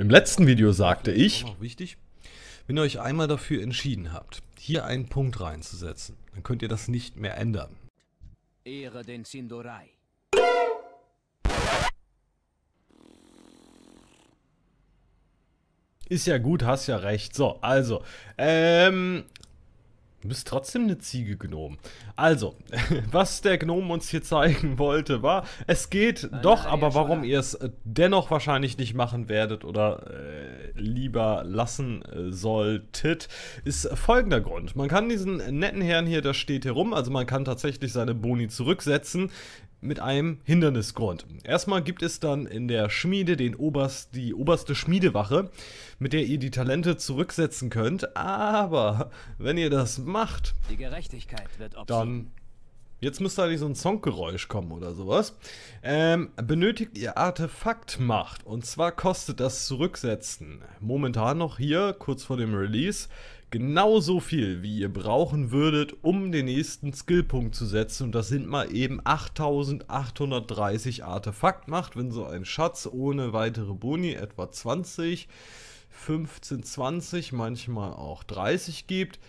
Im letzten Video sagte ich, auch wichtig, wenn ihr euch einmal dafür entschieden habt, hier einen Punkt reinzusetzen, dann könnt ihr das nicht mehr ändern. Ehre den Sindorai. Ist ja gut, hast ja recht. So, also, ähm, Du bist trotzdem eine Ziege Gnome. Also, was der Gnome uns hier zeigen wollte, war, es geht Nein, doch, aber warum ihr es äh, dennoch wahrscheinlich nicht machen werdet oder äh, lieber lassen äh, solltet, ist folgender Grund. Man kann diesen netten Herrn hier, der steht herum, also man kann tatsächlich seine Boni zurücksetzen, mit einem Hindernisgrund. Erstmal gibt es dann in der Schmiede den Oberst, die oberste Schmiedewache, mit der ihr die Talente zurücksetzen könnt. Aber wenn ihr das macht, dann Jetzt müsste eigentlich so ein Songgeräusch kommen oder sowas. Ähm, benötigt ihr Artefaktmacht. Und zwar kostet das Zurücksetzen momentan noch hier, kurz vor dem Release, genauso viel, wie ihr brauchen würdet, um den nächsten Skillpunkt zu setzen. Und das sind mal eben 8830 Artefaktmacht, wenn so ein Schatz ohne weitere Boni etwa 20, 15, 20, manchmal auch 30 gibt.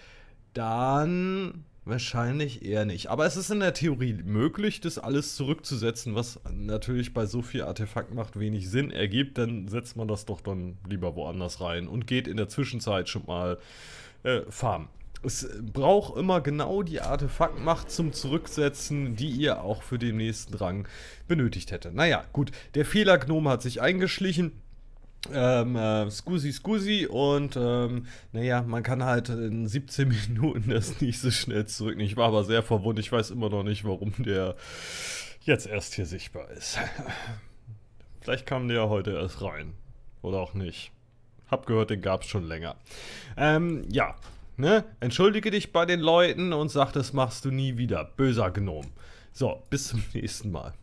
Dann Wahrscheinlich eher nicht. Aber es ist in der Theorie möglich, das alles zurückzusetzen, was natürlich bei so viel Artefaktmacht wenig Sinn ergibt. Dann setzt man das doch dann lieber woanders rein und geht in der Zwischenzeit schon mal äh, farmen. Es braucht immer genau die Artefaktmacht zum Zurücksetzen, die ihr auch für den nächsten Rang benötigt hätte. Naja, gut, der Fehlergnome hat sich eingeschlichen. Ähm, äh, scusi, scusi und ähm, naja, man kann halt in 17 Minuten das nicht so schnell zurücknehmen. Ich war aber sehr verwundert. Ich weiß immer noch nicht, warum der jetzt erst hier sichtbar ist. Vielleicht kam der ja heute erst rein. Oder auch nicht. Hab gehört, den gab's schon länger. Ähm, ja. Ne? Entschuldige dich bei den Leuten und sag, das machst du nie wieder. Böser Gnom. So, bis zum nächsten Mal.